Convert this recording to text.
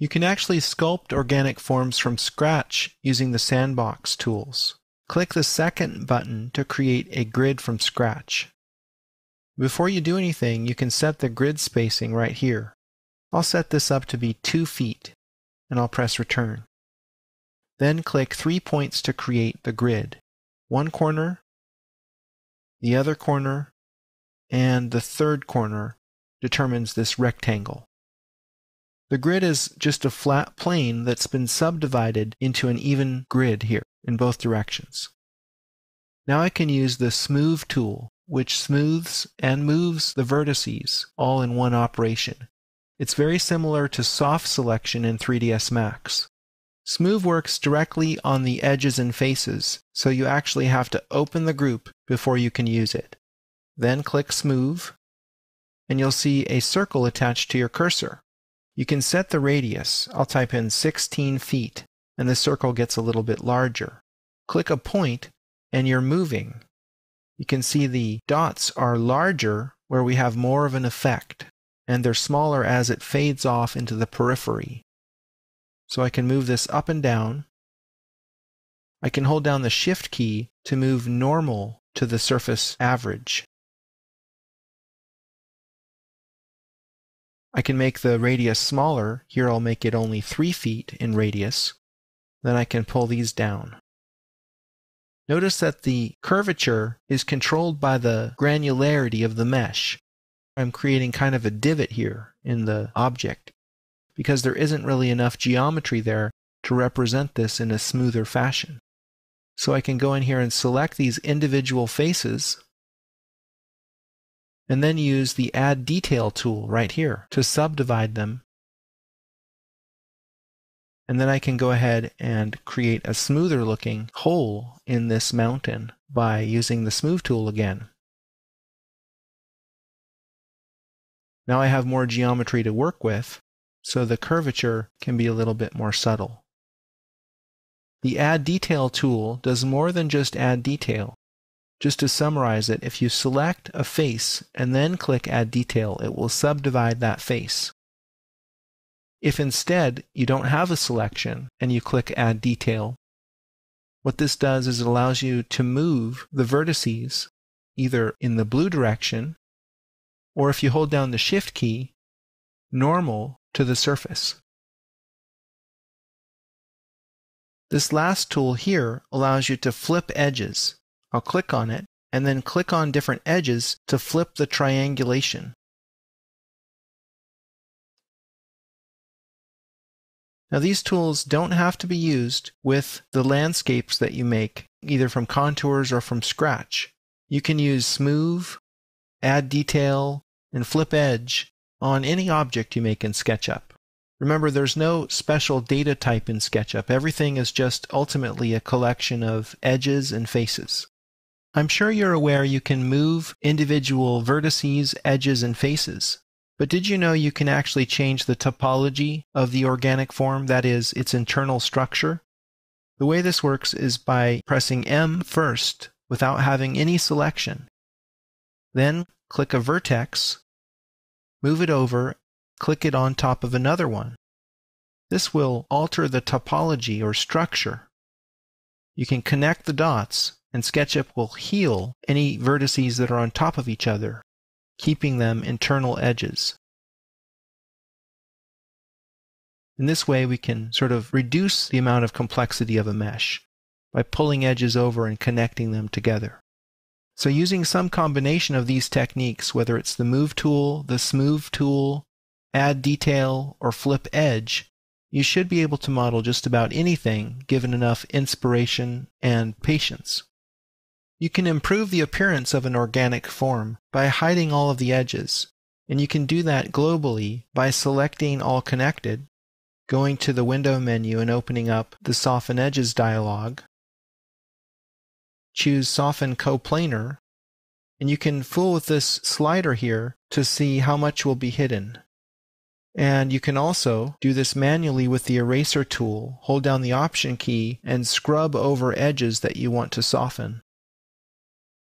You can actually sculpt organic forms from scratch using the sandbox tools. Click the second button to create a grid from scratch. Before you do anything, you can set the grid spacing right here. I'll set this up to be 2 feet, and I'll press return. Then click three points to create the grid. One corner, the other corner, and the third corner determines this rectangle. The grid is just a flat plane that's been subdivided into an even grid here in both directions. Now I can use the smooth tool, which smooths and moves the vertices all in one operation. It's very similar to soft selection in 3ds Max. Smooth works directly on the edges and faces, so you actually have to open the group before you can use it. Then click Smooth, and you'll see a circle attached to your cursor. You can set the radius. I'll type in 16 feet, and the circle gets a little bit larger. Click a point, and you're moving. You can see the dots are larger where we have more of an effect, and they're smaller as it fades off into the periphery. So I can move this up and down. I can hold down the Shift key to move normal to the surface average. I can make the radius smaller. Here I'll make it only 3 feet in radius. Then I can pull these down. Notice that the curvature is controlled by the granularity of the mesh. I'm creating kind of a divot here in the object because there isn't really enough geometry there to represent this in a smoother fashion. So I can go in here and select these individual faces and then use the Add Detail tool right here to subdivide them. And then I can go ahead and create a smoother looking hole in this mountain by using the Smooth tool again. Now I have more geometry to work with, so the curvature can be a little bit more subtle. The Add Detail tool does more than just add detail. Just to summarize it, if you select a face and then click Add Detail, it will subdivide that face. If instead you don't have a selection and you click Add Detail, what this does is it allows you to move the vertices either in the blue direction or if you hold down the Shift key, normal to the surface. This last tool here allows you to flip edges I'll click on it and then click on different edges to flip the triangulation. Now these tools don't have to be used with the landscapes that you make, either from contours or from scratch. You can use smooth, add detail, and flip edge on any object you make in SketchUp. Remember, there's no special data type in SketchUp. Everything is just ultimately a collection of edges and faces. I'm sure you're aware you can move individual vertices, edges, and faces. But did you know you can actually change the topology of the organic form, that is, its internal structure? The way this works is by pressing M first without having any selection. Then click a vertex, move it over, click it on top of another one. This will alter the topology or structure. You can connect the dots and SketchUp will heal any vertices that are on top of each other, keeping them internal edges. In this way, we can sort of reduce the amount of complexity of a mesh by pulling edges over and connecting them together. So using some combination of these techniques, whether it's the Move tool, the Smooth tool, Add Detail, or Flip Edge, you should be able to model just about anything given enough inspiration and patience. You can improve the appearance of an organic form by hiding all of the edges, and you can do that globally by selecting All Connected, going to the Window menu and opening up the Soften Edges dialog. Choose Soften Coplanar, and you can fool with this slider here to see how much will be hidden. And you can also do this manually with the eraser tool. Hold down the Option key and scrub over edges that you want to soften.